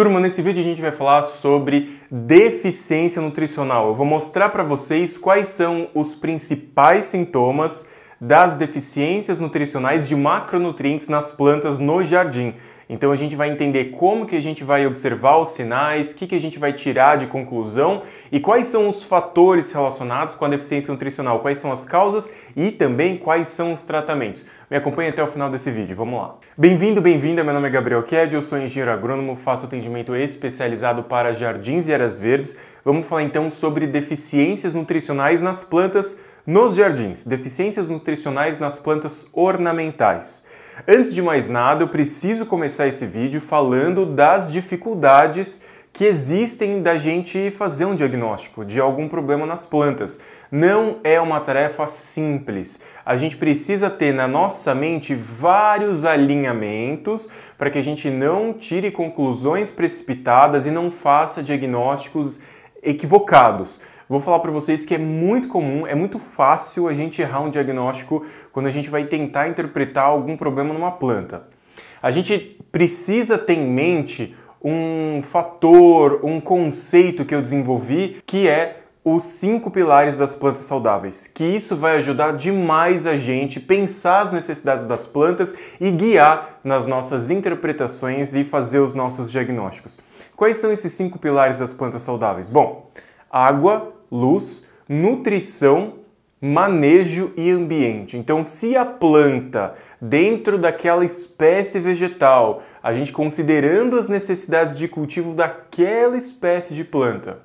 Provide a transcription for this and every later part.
Turma, nesse vídeo a gente vai falar sobre deficiência nutricional. Eu vou mostrar para vocês quais são os principais sintomas das deficiências nutricionais de macronutrientes nas plantas no jardim. Então a gente vai entender como que a gente vai observar os sinais, o que, que a gente vai tirar de conclusão e quais são os fatores relacionados com a deficiência nutricional, quais são as causas e também quais são os tratamentos. Me acompanhe até o final desse vídeo, vamos lá. Bem-vindo, bem-vinda, meu nome é Gabriel Ked, eu sou engenheiro agrônomo, faço atendimento especializado para jardins e áreas verdes. Vamos falar então sobre deficiências nutricionais nas plantas nos jardins, deficiências nutricionais nas plantas ornamentais. Antes de mais nada, eu preciso começar esse vídeo falando das dificuldades que existem da gente fazer um diagnóstico de algum problema nas plantas. Não é uma tarefa simples. A gente precisa ter na nossa mente vários alinhamentos para que a gente não tire conclusões precipitadas e não faça diagnósticos equivocados. Vou falar para vocês que é muito comum, é muito fácil a gente errar um diagnóstico quando a gente vai tentar interpretar algum problema numa planta. A gente precisa ter em mente um fator, um conceito que eu desenvolvi, que é os cinco pilares das plantas saudáveis, que isso vai ajudar demais a gente pensar as necessidades das plantas e guiar nas nossas interpretações e fazer os nossos diagnósticos. Quais são esses cinco pilares das plantas saudáveis? Bom, água, luz, nutrição, manejo e ambiente. Então, se a planta dentro daquela espécie vegetal a gente considerando as necessidades de cultivo daquela espécie de planta.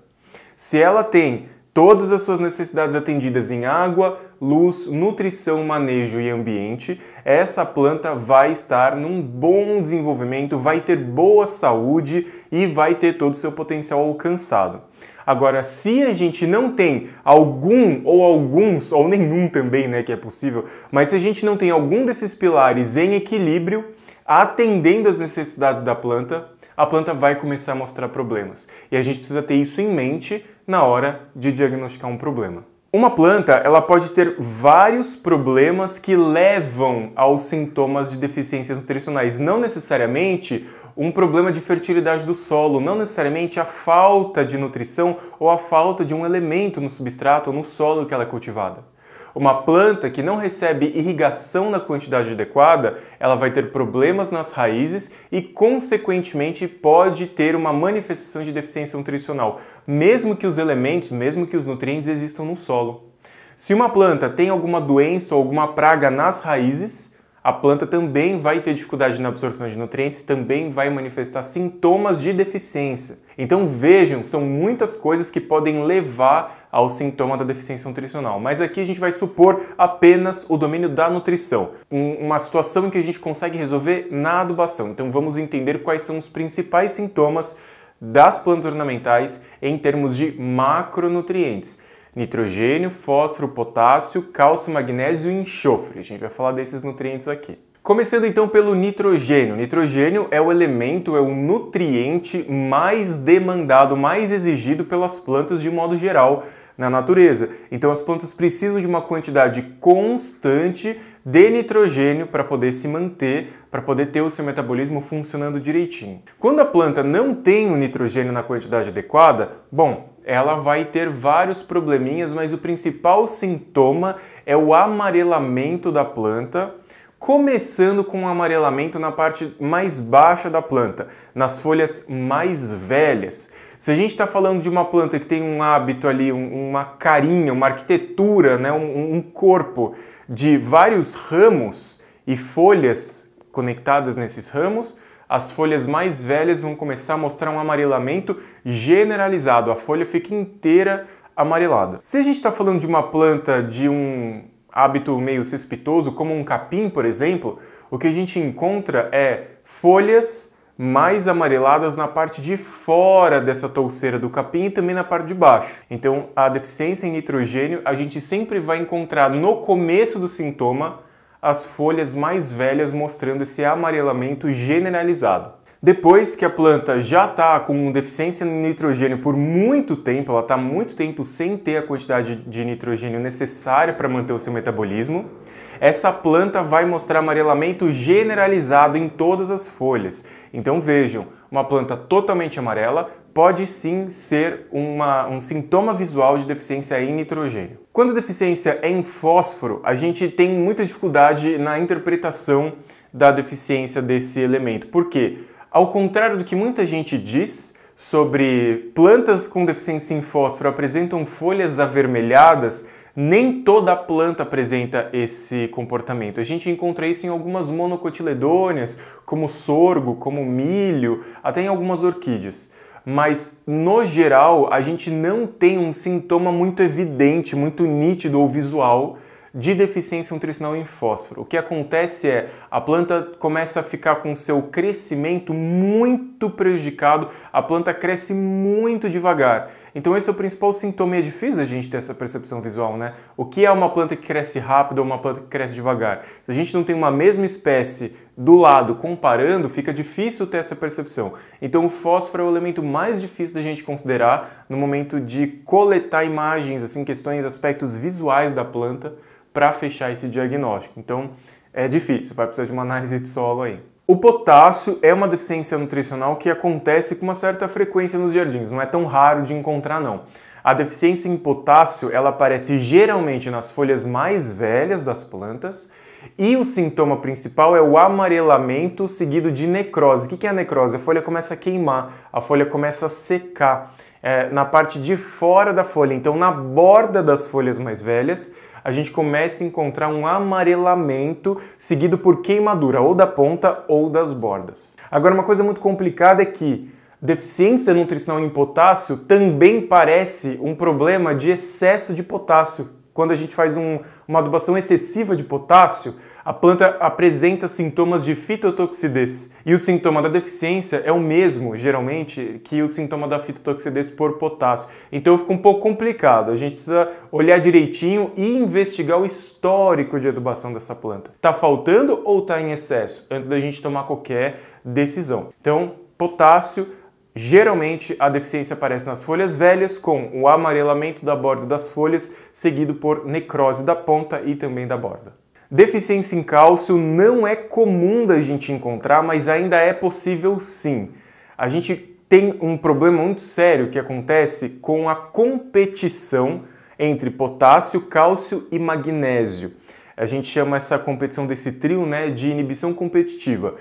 Se ela tem todas as suas necessidades atendidas em água, luz, nutrição, manejo e ambiente, essa planta vai estar num bom desenvolvimento, vai ter boa saúde e vai ter todo o seu potencial alcançado. Agora, se a gente não tem algum ou alguns, ou nenhum também, né, que é possível, mas se a gente não tem algum desses pilares em equilíbrio, atendendo às necessidades da planta, a planta vai começar a mostrar problemas. E a gente precisa ter isso em mente na hora de diagnosticar um problema. Uma planta, ela pode ter vários problemas que levam aos sintomas de deficiências nutricionais, não necessariamente um problema de fertilidade do solo, não necessariamente a falta de nutrição ou a falta de um elemento no substrato ou no solo que ela é cultivada. Uma planta que não recebe irrigação na quantidade adequada, ela vai ter problemas nas raízes e, consequentemente, pode ter uma manifestação de deficiência nutricional, mesmo que os elementos, mesmo que os nutrientes existam no solo. Se uma planta tem alguma doença ou alguma praga nas raízes, a planta também vai ter dificuldade na absorção de nutrientes e também vai manifestar sintomas de deficiência. Então vejam, são muitas coisas que podem levar ao sintoma da deficiência nutricional. Mas aqui a gente vai supor apenas o domínio da nutrição, uma situação em que a gente consegue resolver na adubação. Então vamos entender quais são os principais sintomas das plantas ornamentais em termos de macronutrientes. Nitrogênio, fósforo, potássio, cálcio, magnésio e enxofre. A gente vai falar desses nutrientes aqui. Começando então pelo nitrogênio. Nitrogênio é o elemento, é o nutriente mais demandado, mais exigido pelas plantas de modo geral na natureza. Então as plantas precisam de uma quantidade constante de nitrogênio para poder se manter, para poder ter o seu metabolismo funcionando direitinho. Quando a planta não tem o nitrogênio na quantidade adequada, bom, ela vai ter vários probleminhas, mas o principal sintoma é o amarelamento da planta começando com um amarelamento na parte mais baixa da planta, nas folhas mais velhas. Se a gente está falando de uma planta que tem um hábito ali, um, uma carinha, uma arquitetura, né, um, um corpo de vários ramos e folhas conectadas nesses ramos, as folhas mais velhas vão começar a mostrar um amarelamento generalizado, a folha fica inteira amarelada. Se a gente está falando de uma planta de um hábito meio cespitoso, como um capim, por exemplo, o que a gente encontra é folhas mais amareladas na parte de fora dessa touceira do capim e também na parte de baixo. Então, a deficiência em nitrogênio a gente sempre vai encontrar no começo do sintoma as folhas mais velhas mostrando esse amarelamento generalizado. Depois que a planta já está com deficiência de nitrogênio por muito tempo, ela está muito tempo sem ter a quantidade de nitrogênio necessária para manter o seu metabolismo, essa planta vai mostrar amarelamento generalizado em todas as folhas. Então vejam, uma planta totalmente amarela pode sim ser uma, um sintoma visual de deficiência em nitrogênio. Quando a deficiência é em fósforo, a gente tem muita dificuldade na interpretação da deficiência desse elemento. Por quê? Ao contrário do que muita gente diz sobre plantas com deficiência em fósforo apresentam folhas avermelhadas, nem toda planta apresenta esse comportamento. A gente encontra isso em algumas monocotiledôneas, como sorgo, como milho, até em algumas orquídeas. Mas, no geral, a gente não tem um sintoma muito evidente, muito nítido ou visual de deficiência nutricional em fósforo. O que acontece é a planta começa a ficar com seu crescimento muito prejudicado, a planta cresce muito devagar. Então esse é o principal sintoma e é difícil a gente ter essa percepção visual, né? O que é uma planta que cresce rápido ou uma planta que cresce devagar? Se a gente não tem uma mesma espécie do lado comparando, fica difícil ter essa percepção. Então o fósforo é o elemento mais difícil da gente considerar no momento de coletar imagens, assim, questões, aspectos visuais da planta para fechar esse diagnóstico. Então é difícil, vai precisar de uma análise de solo aí. O potássio é uma deficiência nutricional que acontece com uma certa frequência nos jardins, não é tão raro de encontrar não. A deficiência em potássio, ela aparece geralmente nas folhas mais velhas das plantas, e o sintoma principal é o amarelamento seguido de necrose. O que é a necrose? A folha começa a queimar, a folha começa a secar é, na parte de fora da folha. Então, na borda das folhas mais velhas, a gente começa a encontrar um amarelamento seguido por queimadura ou da ponta ou das bordas. Agora, uma coisa muito complicada é que deficiência nutricional em potássio também parece um problema de excesso de potássio. Quando a gente faz um, uma adubação excessiva de potássio, a planta apresenta sintomas de fitotoxidez. E o sintoma da deficiência é o mesmo, geralmente, que o sintoma da fitotoxidez por potássio. Então fica um pouco complicado. A gente precisa olhar direitinho e investigar o histórico de adubação dessa planta. Está faltando ou está em excesso? Antes da gente tomar qualquer decisão. Então, potássio Geralmente, a deficiência aparece nas folhas velhas, com o amarelamento da borda das folhas, seguido por necrose da ponta e também da borda. Deficiência em cálcio não é comum da gente encontrar, mas ainda é possível sim. A gente tem um problema muito sério que acontece com a competição entre potássio, cálcio e magnésio. A gente chama essa competição desse trio né, de inibição competitiva.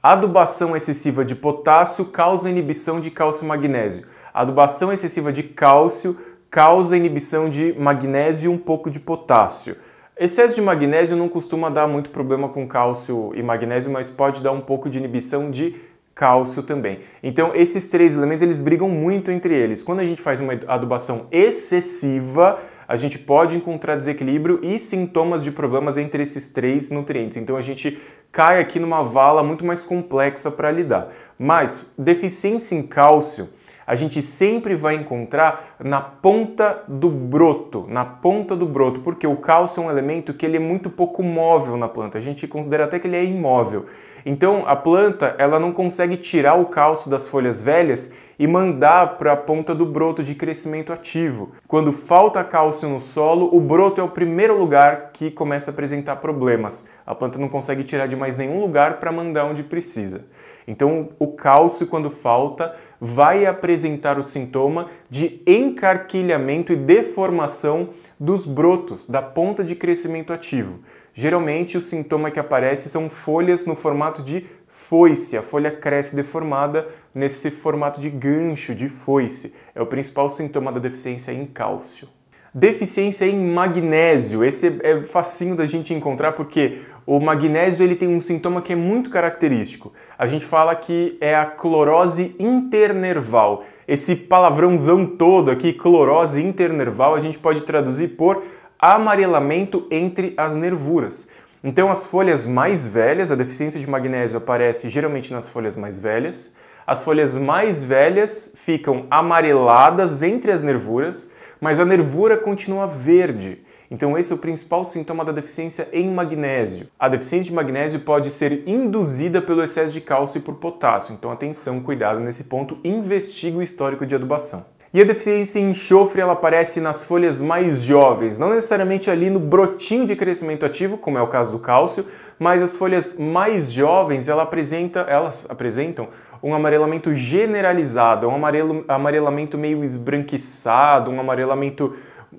adubação excessiva de potássio causa inibição de cálcio e magnésio. adubação excessiva de cálcio causa inibição de magnésio e um pouco de potássio. Excesso de magnésio não costuma dar muito problema com cálcio e magnésio, mas pode dar um pouco de inibição de cálcio também. Então, esses três elementos eles brigam muito entre eles. Quando a gente faz uma adubação excessiva, a gente pode encontrar desequilíbrio e sintomas de problemas entre esses três nutrientes. Então, a gente cai aqui numa vala muito mais complexa para lidar. Mas deficiência em cálcio a gente sempre vai encontrar na ponta do broto, na ponta do broto, porque o cálcio é um elemento que ele é muito pouco móvel na planta. A gente considera até que ele é imóvel. Então a planta ela não consegue tirar o cálcio das folhas velhas e mandar para a ponta do broto de crescimento ativo. Quando falta cálcio no solo, o broto é o primeiro lugar que começa a apresentar problemas. A planta não consegue tirar de mais nenhum lugar para mandar onde precisa. Então, o cálcio, quando falta, vai apresentar o sintoma de encarquilhamento e deformação dos brotos, da ponta de crescimento ativo. Geralmente, o sintoma que aparece são folhas no formato de foice. A folha cresce deformada nesse formato de gancho, de foice. É o principal sintoma da deficiência em cálcio. Deficiência em magnésio. Esse é, é facinho da gente encontrar porque o magnésio ele tem um sintoma que é muito característico. A gente fala que é a clorose internerval. Esse palavrãozão todo aqui, clorose internerval, a gente pode traduzir por amarelamento entre as nervuras. Então, as folhas mais velhas, a deficiência de magnésio aparece geralmente nas folhas mais velhas. As folhas mais velhas ficam amareladas entre as nervuras, mas a nervura continua verde. Então, esse é o principal sintoma da deficiência em magnésio. A deficiência de magnésio pode ser induzida pelo excesso de cálcio e por potássio, então atenção, cuidado nesse ponto, investigue o histórico de adubação. E a deficiência em enxofre ela aparece nas folhas mais jovens, não necessariamente ali no brotinho de crescimento ativo, como é o caso do cálcio, mas as folhas mais jovens ela apresenta, elas apresentam um amarelamento generalizado, um amarelo, amarelamento meio esbranquiçado, um amarelamento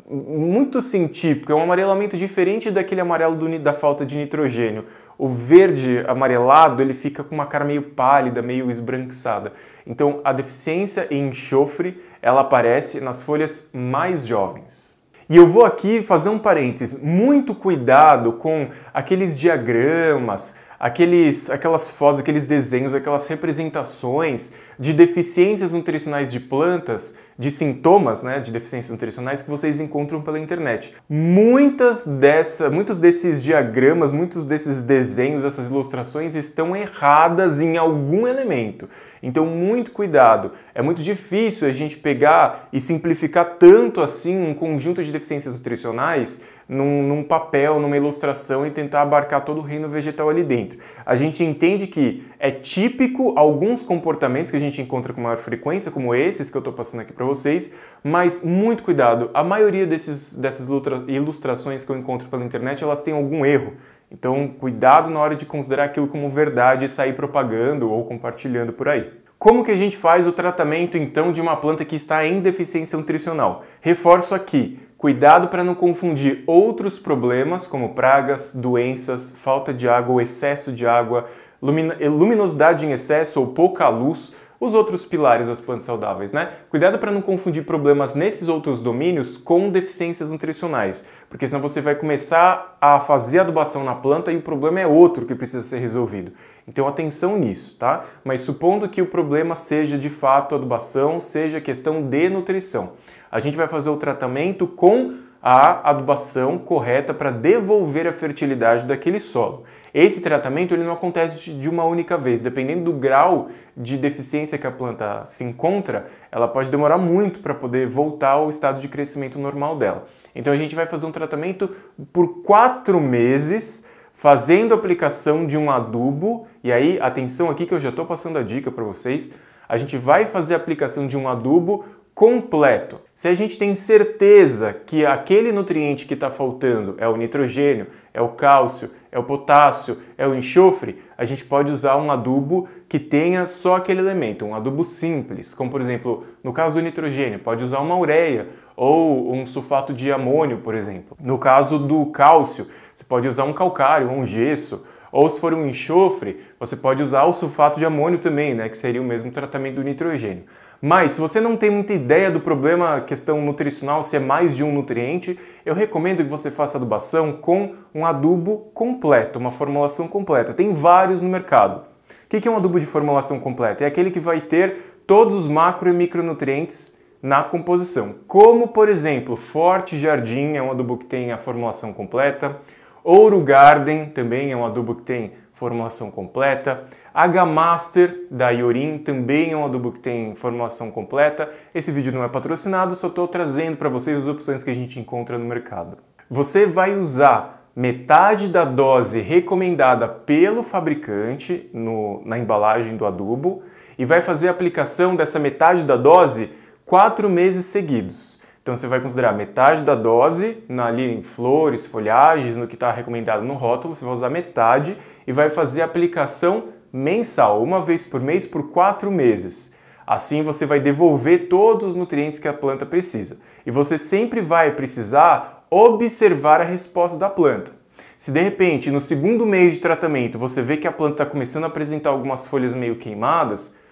muito sentir, porque é um amarelamento diferente daquele amarelo do, da falta de nitrogênio. O verde amarelado ele fica com uma cara meio pálida, meio esbranquiçada. Então a deficiência em enxofre ela aparece nas folhas mais jovens. E eu vou aqui fazer um parênteses, muito cuidado com aqueles diagramas, aqueles, aquelas fotos, aqueles desenhos, aquelas representações de deficiências nutricionais de plantas, de sintomas né, de deficiências nutricionais que vocês encontram pela internet. Muitas dessa, muitos desses diagramas, muitos desses desenhos, essas ilustrações estão erradas em algum elemento. Então, muito cuidado. É muito difícil a gente pegar e simplificar tanto assim um conjunto de deficiências nutricionais num, num, papel, numa ilustração e tentar abarcar todo o reino vegetal ali dentro. A gente entende que é típico alguns comportamentos que a gente gente encontra com maior frequência, como esses que eu estou passando aqui para vocês, mas muito cuidado. A maioria desses, dessas ilustrações que eu encontro pela internet, elas têm algum erro. Então, cuidado na hora de considerar aquilo como verdade e sair propagando ou compartilhando por aí. Como que a gente faz o tratamento então de uma planta que está em deficiência nutricional? Reforço aqui, Cuidado para não confundir outros problemas, como pragas, doenças, falta de água ou excesso de água, luminosidade em excesso ou pouca luz, os outros pilares das plantas saudáveis, né? Cuidado para não confundir problemas nesses outros domínios com deficiências nutricionais, porque senão você vai começar a fazer adubação na planta e o problema é outro que precisa ser resolvido. Então atenção nisso, tá? Mas supondo que o problema seja de fato adubação, seja questão de nutrição, a gente vai fazer o tratamento com a adubação correta para devolver a fertilidade daquele solo. Esse tratamento ele não acontece de uma única vez, dependendo do grau de deficiência que a planta se encontra, ela pode demorar muito para poder voltar ao estado de crescimento normal dela. Então a gente vai fazer um tratamento por quatro meses, fazendo aplicação de um adubo. E aí, atenção aqui que eu já estou passando a dica para vocês. A gente vai fazer a aplicação de um adubo completo. Se a gente tem certeza que aquele nutriente que está faltando é o nitrogênio, é o cálcio, é o potássio, é o enxofre, a gente pode usar um adubo que tenha só aquele elemento, um adubo simples, como por exemplo, no caso do nitrogênio, pode usar uma ureia ou um sulfato de amônio, por exemplo. No caso do cálcio, você pode usar um calcário, um gesso, ou se for um enxofre, você pode usar o sulfato de amônio também, né, que seria o mesmo tratamento do nitrogênio. Mas se você não tem muita ideia do problema, questão nutricional, se é mais de um nutriente, eu recomendo que você faça adubação com um adubo completo, uma formulação completa. Tem vários no mercado. O que é um adubo de formulação completa? É aquele que vai ter todos os macro e micronutrientes na composição. Como, por exemplo, Forte Jardim é um adubo que tem a formulação completa. Ouro Garden também é um adubo que tem formulação completa. H Master da Iorin também é um adubo que tem formulação completa. Esse vídeo não é patrocinado, só estou trazendo para vocês as opções que a gente encontra no mercado. Você vai usar metade da dose recomendada pelo fabricante no, na embalagem do adubo e vai fazer a aplicação dessa metade da dose quatro meses seguidos. Então você vai considerar metade da dose na, ali em flores, folhagens, no que está recomendado no rótulo, você vai usar metade e vai fazer aplicação mensal, uma vez por mês por quatro meses. Assim você vai devolver todos os nutrientes que a planta precisa. E você sempre vai precisar observar a resposta da planta. Se de repente, no segundo mês de tratamento, você vê que a planta está começando a apresentar algumas folhas meio queimadas,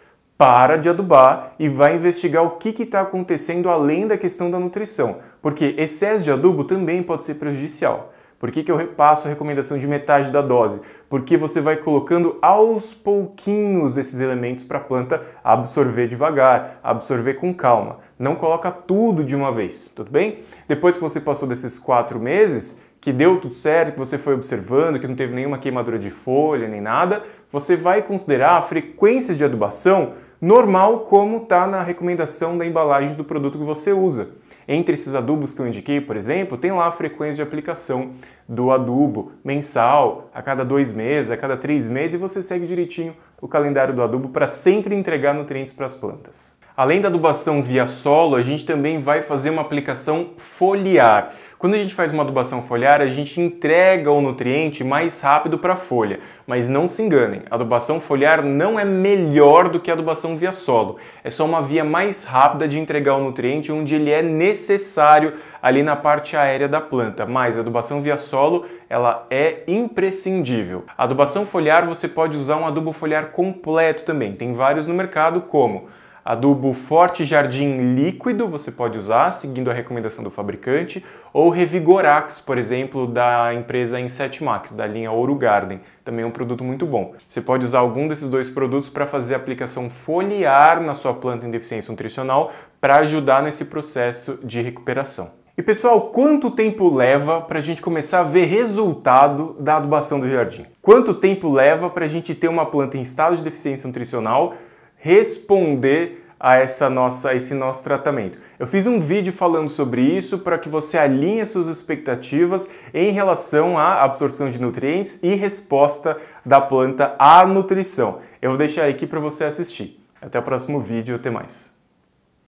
para de adubar e vai investigar o que está acontecendo além da questão da nutrição, porque excesso de adubo também pode ser prejudicial. Por que, que eu passo a recomendação de metade da dose? Porque você vai colocando aos pouquinhos esses elementos para a planta absorver devagar, absorver com calma. Não coloca tudo de uma vez, tudo bem? Depois que você passou desses quatro meses, que deu tudo certo, que você foi observando, que não teve nenhuma queimadura de folha nem nada, você vai considerar a frequência de adubação normal como está na recomendação da embalagem do produto que você usa. Entre esses adubos que eu indiquei, por exemplo, tem lá a frequência de aplicação do adubo mensal, a cada dois meses, a cada três meses, e você segue direitinho o calendário do adubo para sempre entregar nutrientes para as plantas. Além da adubação via solo, a gente também vai fazer uma aplicação foliar. Quando a gente faz uma adubação foliar, a gente entrega o nutriente mais rápido para a folha. Mas não se enganem, adubação foliar não é melhor do que a adubação via solo. É só uma via mais rápida de entregar o nutriente onde ele é necessário ali na parte aérea da planta. Mas a adubação via solo, ela é imprescindível. A adubação foliar, você pode usar um adubo foliar completo também. Tem vários no mercado, como Adubo Forte Jardim líquido você pode usar, seguindo a recomendação do fabricante, ou Revigorax, por exemplo, da empresa Inset Max, da linha Ouro Garden, também é um produto muito bom. Você pode usar algum desses dois produtos para fazer aplicação foliar na sua planta em deficiência nutricional para ajudar nesse processo de recuperação. E pessoal, quanto tempo leva para a gente começar a ver resultado da adubação do jardim? Quanto tempo leva para a gente ter uma planta em estado de deficiência nutricional responder a essa nossa, a esse nosso tratamento. Eu fiz um vídeo falando sobre isso para que você alinhe suas expectativas em relação à absorção de nutrientes e resposta da planta à nutrição. Eu vou deixar aqui para você assistir. Até o próximo vídeo, até mais.